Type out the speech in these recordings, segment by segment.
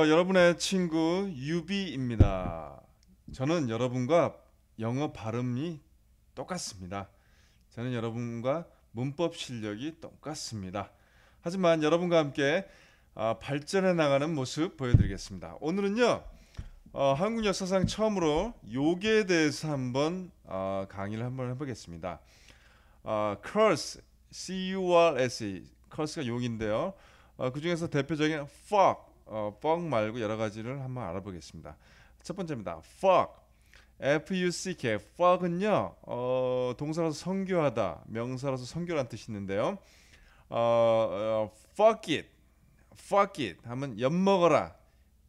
어, 여러분의 친구 유비입니다. 저는 여러분과 영어 발음이 똑같습니다. 저는 여러분과 문법 실력이 똑같습니다. 하지만 여러분과 함께 아, 발전해 나가는 모습 보여드리겠습니다. 오늘은요 어, 한국 역사상 처음으로 요괴에 대해서 한번 어, 강의를 한번 해보겠습니다. curse, c u r s e, curse가 용인데요. 그 중에서 대표적인 fuck 어, fuck 말고 여러 가지를 한번 알아보겠습니다. 첫 번째입니다. fuck. F-U-C-K. fuck은요. 어, 동사로서 성교하다, 명사로서 성교란 뜻이 있는데요. 어, 어, fuck it. fuck it 하면 엿 먹어라.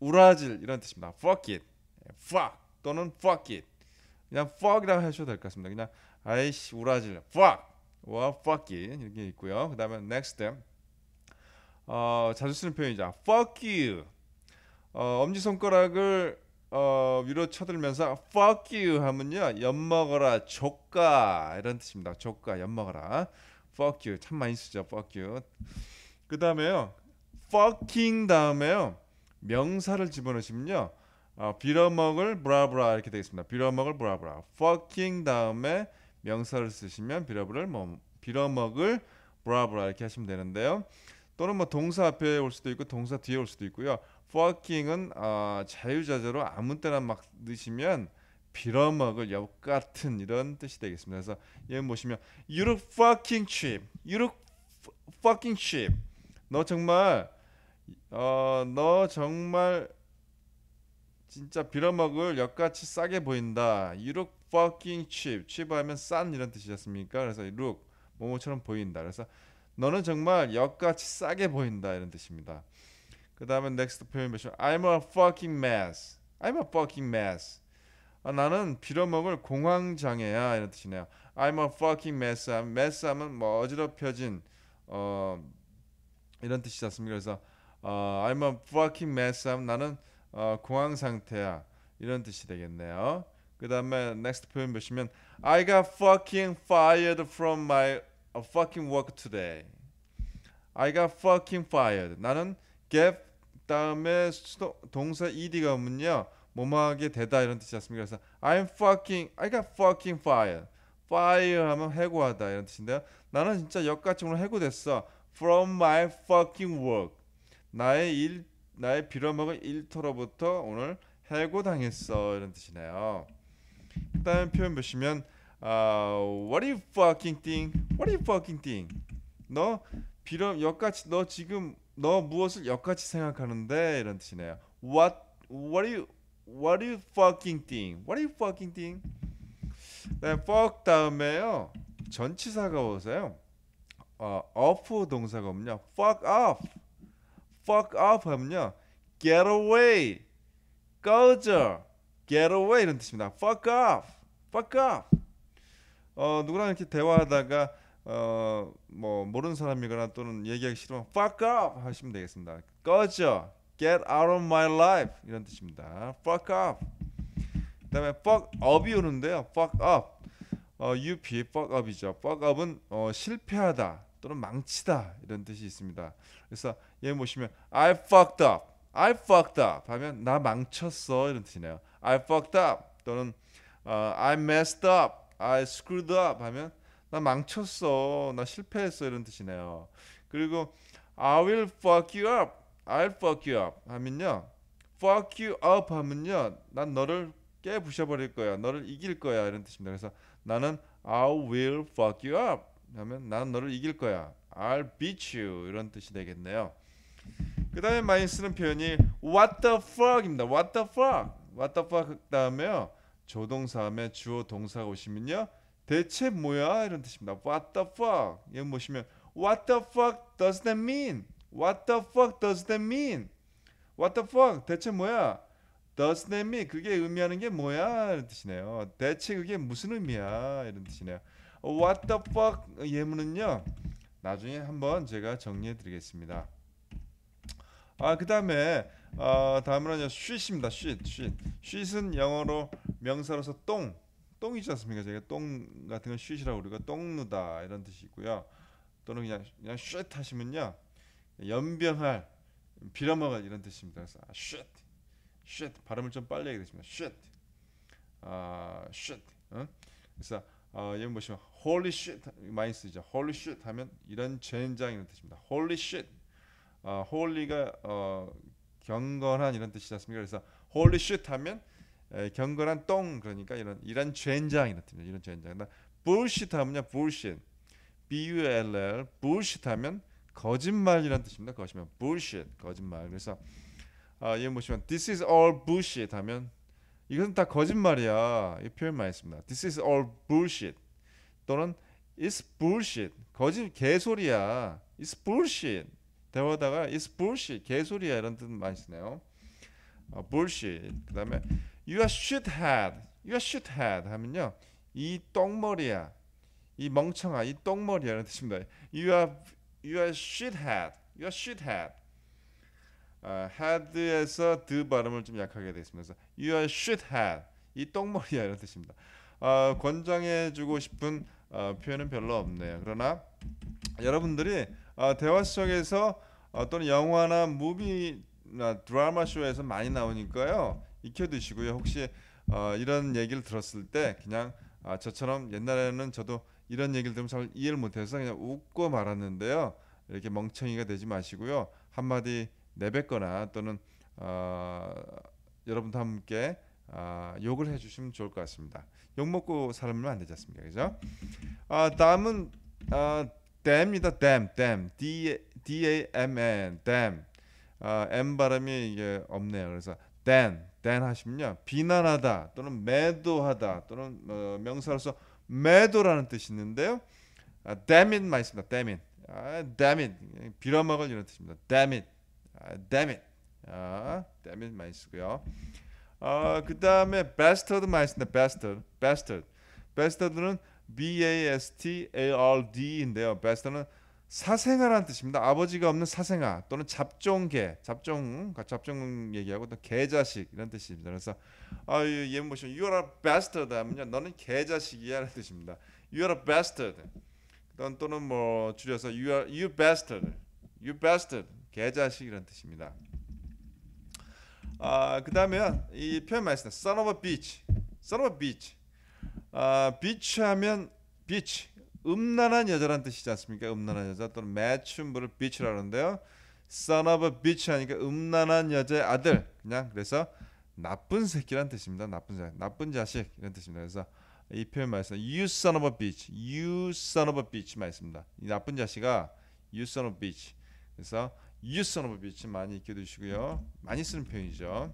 우라질 이런 뜻입니다. fuck it. fuck 또는 fuck it. 그냥 fuck이라고 하셔도 될 것 같습니다. 그냥 아이씨 우라질 fuck 와 fuck it 이렇게 있고요. 그다음에 next step 어, 자주 쓰는 표현이자 fuck you. 어, 엄지 손가락을 어, 위로 쳐들면서 fuck you 하면요. 엿 먹어라. 조까. 이런 뜻입니다. 조까. 엿 먹어라. fuck you. 참 많이 쓰죠. fuck you. 그다음에요. fucking 다음에요. 명사를 집어넣으시면요. 어, 빌어먹을 브라브라 이렇게 되겠습니다. 빌어먹을 브라브라. fucking 다음에 명사를 쓰시면 빌어먹을 뭐 빌어먹을 브라브라 이렇게 하시면 되는데요. 또는 뭐 동사 앞에 올 수도 있고 동사 뒤에 올 수도 있고요. fucking은 어, 아, 자유자재로 아무 때나 막 넣으시면 빌어먹을 역 같은 이런 뜻이 되겠습니다. 그래서 얘 보시면 you look fucking cheap. you look fucking cheap. 너 정말 어너 정말 진짜 빌어먹을 역같이 싸게 보인다. You look fucking cheap. cheap 하면 싼 이런 뜻이지않습니까 그래서 look 뭐뭐처럼 보인다. 그래서 너는 정말 역같이 싸게 보인다 이런 뜻입니다. 그 다음에 next 표현 보시면 I'm a fucking mess. I'm a fucking mess. 아, 나는 빌어먹을 공황장애야 이런 뜻이네요. I'm a fucking mess. mess 하면 뭐 어지럽혀진 어, 이런 뜻이지 않습니까? 그래서 어, I'm a fucking mess 하면 나는 어, 공황 상태야 이런 뜻이 되겠네요. 그 다음에 next 표현 보시면 I got fucking fired from my fucking work today. I got fucking fired. 나는 get 다음에 수도, 동사 ed가 오면요. 뭐뭐하게 되다 이런 뜻이 않습니까? 그래서 I'm fucking I got fucking fired. fire 하면 해고하다 이런 뜻인데요. 나는 진짜 역같이 오늘 해고됐어. from my fucking work. 나의 일 나의 빌어먹은 일터로부터 오늘 해고당했어 이런 뜻이네요. 그다음 표현 보시면 uh, What do you fucking think? What do you fucking think? 너 비록 역같이 너 지금 너 무엇을 역같이 생각하는데 이런 뜻이네요. What what you what you fucking thing? What you fucking thing? 네, fuck 다음에요. 전치사가 오세요. 어, off 동사가 없냐? fuck off. fuck off 하면요. get away. 꺼져. get away 이런 뜻입니다. fuck off. fuck off. 어, 누구랑 이렇게 대화하다가 어뭐 모르는 사람이거나 또는 얘기하기 싫으면 fuck up 하시면 되겠습니다. 꺼져, get out of my life 이런 뜻입니다. fuck up. 그다음에 fuck up이 오는데요. fuck up, 어, up fuck up이죠. fuck up은 어, 실패하다 또는 망치다 이런 뜻이 있습니다. 그래서 얘 보시면 I fucked up, I fucked up 하면 나 망쳤어 이런 뜻이네요. I fucked up 또는 어, I messed up, I screwed up 하면 나 망쳤어. 나 실패했어. 이런 뜻이네요. 그리고 I will fuck you up. I'll fuck you up 하면요. fuck you up 하면요. 난 너를 깨부셔 버릴 거야. 너를 이길 거야. 이런 뜻입니다. 그래서 나는 I will fuck you up 하면 나는 너를 이길 거야. I'll beat you 이런 뜻이 되겠네요. 그 다음에 많이 쓰는 표현이 what the fuck입니다. what the fuck, what the fuck 다음에요. 조동사함에 주어 동사가 오시면요. 대체 뭐야 이런 뜻입니다. What the fuck? 여기 보시면 What the fuck does that mean? What the fuck does that mean? What the fuck? 대체 뭐야? Does that mean? 그게 의미하는 게 뭐야? 이런 뜻이네요. 대체 그게 무슨 의미야? 이런 뜻이네요. What the fuck 예문은요. 나중에 한번 제가 정리해 드리겠습니다. 아, 그다음에 어, 다음으로는 s h i 입니다 s h i s h i 은 영어로 명사로서 똥 똥이지 않습니까? 저희가 똥 같은 건 쉿이라고 우리가 똥누다 이런 뜻이 고요 또는 그냥 그냥 쉿 하시면요. 연병할 빌어먹을 이런 뜻입니다. 그래서 쉿, 아, 쉿 발음을 좀 빨리 하게 되십니다. 쉿, 아 쉿. 응? 그래서 어, 여기 보시면 h o l 많이 쓰죠. h o l 하면 이런 젠장이라는 뜻입니다. holy s h 가 어, 경건한 이런 뜻이지 않습니까? 그래서 h o l 하면 경건한 똥 그러니까 이런 이런 죄인장이 나타납니다. 이런 죄인장. bullshit 하면요. bullshit. B U L L bullshit 하면 거짓말이라는 뜻입니다. 거짓말. bullshit. 거짓말. 그래서 아, 여기 보시면 this is all bullshit 하면 이것은 다 거짓말이야. 이 표현만 있습니다. This is all bullshit. 또는 it's bullshit. 거짓 개소리야. It's bullshit. 대화다가 it's bullshit. 개소리야 이런 뜻 많이 쓰네요. 아, bullshit. 그다음에 You a r shoot head. You shoot head 하면요. 이 똥머리야. 이 멍청아. 이똥머리라는 뜻입니다. You are you are shoot head. You shoot head. 아, head에서 드 발음을 좀 약하게 되어 있으면서 you a r shoot head. 이 똥머리야 이런 뜻입니다. 어, 아, 권장해주고 싶은 어, 표현은 별로 없네요. 그러나 여러분들이 어, 대화 속에서 또는 영화나 무비나 드라마 쇼에서 많이 나오니까요. 익혀두시고요. 혹시 어, 이런 얘기를 들었을 때 그냥 아, 저처럼 옛날에는 저도 이런 얘기를 들으면 잘 이해를 못해서 그냥 웃고 말았는데요. 이렇게 멍청이가 되지 마시고요. 한마디 내뱉거나 또는 어, 여러분도 함께 아, 욕을 해주시면 좋을 것 같습니다. 욕 먹고 살면 안 되지 않습니까? 그죠? 아, 다음은 아, dam입니다. dam, dam, d, d a m n, dam. 아, m 발음이 이게 없네요. 그래서 than than 하시면요 비난하다 또는 매도하다 또는 어, 명사로서 매도라는 뜻이 있는데요. 아, damn it만 있습니다. damn it, 아, damn it 빌어먹을 이런 뜻입니다. damn it, 아, damn it, 아, damn it 많이 쓰고요. 어, 그 다음에 bastard 많이 쓰는데 bastard, bastard, bastard는 b a s t a r d 인데요. bastard는 사생아라는 뜻입니다. 아버지가 없는 사생아 또는 잡종계, 잡종, 잡종 얘기하고 또 개자식 이런 뜻입니다. 그래서 아유 얘보시 you are a bastard 하면 너는 개자식이야라는 뜻입니다. you are a bastard. 또는 뭐 줄여서 you are you bastard, you bastard, 개자식 이런 뜻입니다. 아 그다음에 이 표현 많이 son of a bitch, son of a bitch. 아 bitch 하면 bitch 음란한 여자란 뜻이지 않습니까? 음란한 여자 또는 매춘부를 bitch라는데요. son of a bitch 하니까 음란한 여자의 아들 그냥 그래서 나쁜 새끼란 뜻입니다. 나쁜 자, 나쁜 자식 이런 뜻입니다. 그래서 이 표현 말씀, you son of a bitch, you son of a bitch 말씀입니다. 이 나쁜 자식아, you son of a bitch. 그래서 you son of a bitch 많이 익혀 두시고요. 많이 쓰는 표현이죠.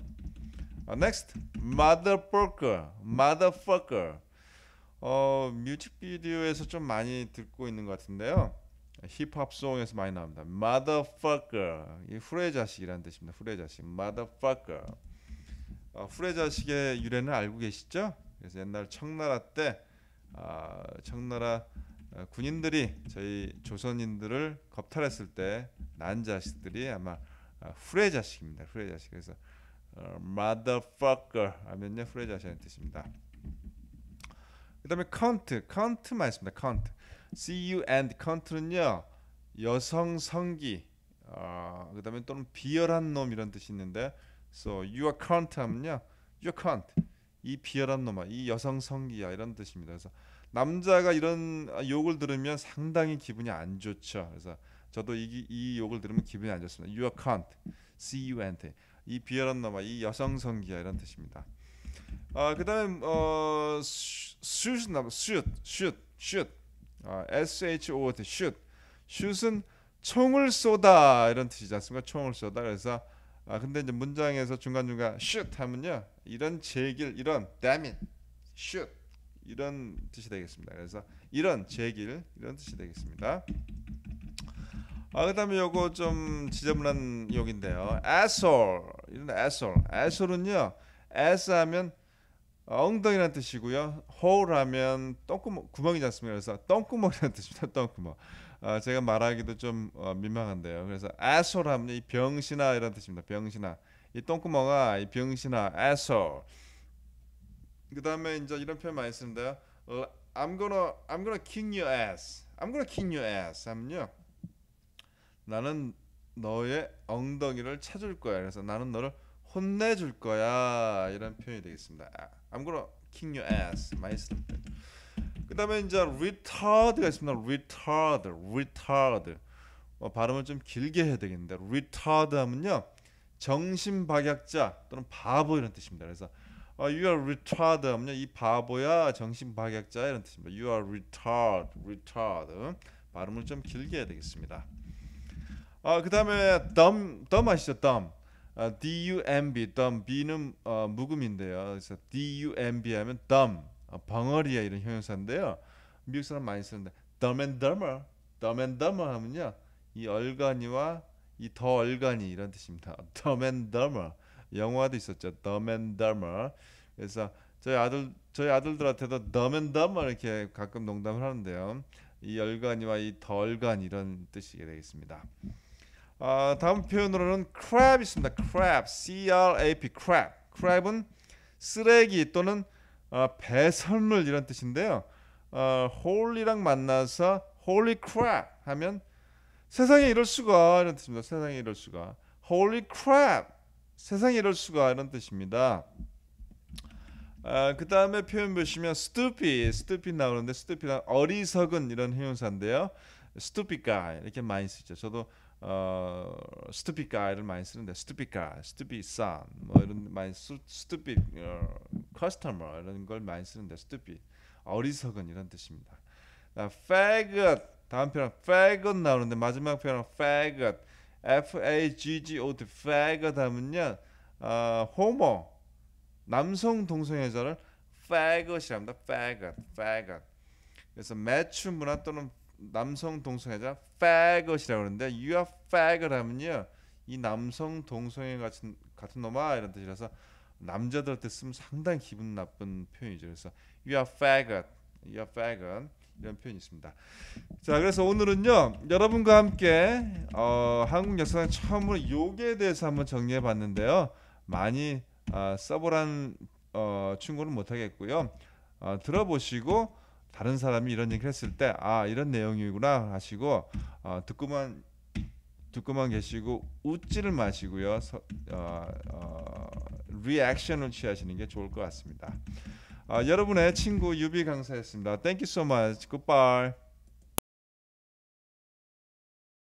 Uh, next, motherfucker, motherfucker. 어, 뮤직비디오에서 좀 많이 듣고 있는 것 같은데요. 힙합송에서 많이 나옵니다. Motherfucker. 이 후레자식이라는 뜻입니다. 후레자식. Motherfucker. 어, 후레자식의 유래는 알고 계시죠? 그래서 옛날 청나라 때 아, 어, 청나라 군인들이 저희 조선인들을 겁탈했을 때 난 자식들이 아마 아, 후레자식입니다. 후레자식. 그래서 어, motherfucker 하면요 후레자식이라는 뜻입니다. 그다음에 count, count만 있습니다. count, c u n d count는요 여성 성기, 어, 그다음에 또는 비열한 놈 이런 뜻이 있는데, so you are count 하면요, you are count, 이 비열한 놈아, 이 여성 성기야 이런 뜻입니다. 그래서 남자가 이런 욕을 들으면 상당히 기분이 안 좋죠. 그래서 저도 이, 이 욕을 들으면 기분이 안 좋습니다. You can't, c e e you and 이 비열한 놈아, 이 여성성기야 이런 뜻입니다. 아 그다음 어, 어 슛은 나면 슛, 슛, 슛. 아, S H O T 슛. 슛은 총을 쏘다 이런 뜻이지 않습니까? 총을 쏘다. 그래서 아 근데 이제 문장에서 중간 중간 슛 하면요 이런 제길 이런 damn 슛 이런 뜻이 되겠습니다. 그래서 이런 제길 이런 뜻이 되겠습니다. 아 그다음에 요거 좀 지저분한 욕인데요. asshole 이런 asshole. asshole은요 s 하면 아, 엉덩이란 뜻이고요. 호라면 똥구멍 구멍이지 않습니까? 그래서 똥구멍이라 뜻입니다. 똥구멍. 어, 제가 말하기도 좀 어, 민망한데요. 그래서 asshole 이 병신아 이런 뜻입니다. 병신아. 이 똥구멍아, 이 병신아, asshole. 그다음에 이제 이런 표현 많이 쓰는데요. 어, I'm gonna I'm gonna kick your ass. I'm gonna kick your ass. 하면요. 나는 너의 엉덩이를 찾을 거야. 그래서 나는 너를 혼내줄 거야 이런 표현이 되겠습니다. 아, I'm gonna kick your ass, my s t p 그다음에 이제 retard가 있습니다. retard, retard. 어, 발음을 좀 길게 해야 되겠는데 retard 하면요 정신박약자 또는 바보 이런 뜻입니다. 그래서 어, you are retard 하면요 이 바보야 정신박약자 이런 뜻입니다. you are retard, retard. 발음을 좀 길게 해야 되겠습니다. 아 어, 다음에 dumb, dumb 아시죠? dumb. 아, dumb, dumb, b는 어, 묵음인데요. 그래서 dumb 하면 dumb, 어, 아, 벙어리야 이런 형용사인데요. 미국 사람 많이 쓰는데 dumb and dumber, dumb and dumber 하면요, 이 얼간이와 이더 얼간이 이런 뜻입니다. dumb and dumber. 영화도 있었죠. dumb and dumber. 그래서 저희 아들 저희 아들들한테도 dumb and dumber 이렇게 가끔 농담을 하는데요. 이 열간이와 이 덜간 이런 뜻이 되겠습니다. 어, 다음 표현으로는 crab 있습니다. crab, c-r-a-p, crab. crab은 쓰레기 또는 어, 배설물 이런 뜻인데요. 어, holy랑 만나서 holy crap 하면 세상에 이럴 수가 이런 뜻입니다. 세상에 이럴 수가. holy crap 세상에 이럴 수가 이런 뜻입니다. 어, 아, 그 다음에 표현 보시면 stupid, stupid 나오는데 s t u p i d 어리석은 이런 형용사인데요. stupid guy 이렇게 많이 쓰죠. 저도 어, stupid guy를 많이 쓰는데 stupid guy, stupid son 뭐 이런 많이 쓰, stupid 어, customer 이런 걸 많이 쓰는데 stupid 어리석은 이런 뜻입니다. 자, faggot 다음 표현 faggot 나오는데 마지막 표현 faggot F A G G O T faggot 하면요 어, 호모 남성 동성애자를 faggot이랍니다. faggot, faggot. 그래서 매춘 문화 또는 남성 동성애자 fagot이라고 그러는데 you are faggot 하면요 이 남성 동성애 같은 같은 놈아 이런 뜻이라서 남자들한테 쓰면 상당히 기분 나쁜 표현이죠. 그래서 you are faggot, you are faggot 이런 표현이 있습니다. 자, 그래서 오늘은요 여러분과 함께 어, 한국 역사상 처음으로 욕에 대해서 한번 정리해 봤는데요. 많이 어, 써보란 어, 충고는 못 하겠고요. 어, 들어보시고. 다른 사람이 이런 얘기를 했을 때 아 이런 내용이구나 하시고 어, 듣고만 듣고만 계시고 웃지를 마시고요 서, 어, 어, 리액션을 취하시는 게 좋을 것 같습니다. 어, 여러분의 친구 유비 강사였습니다. Thank you so much. Goodbye.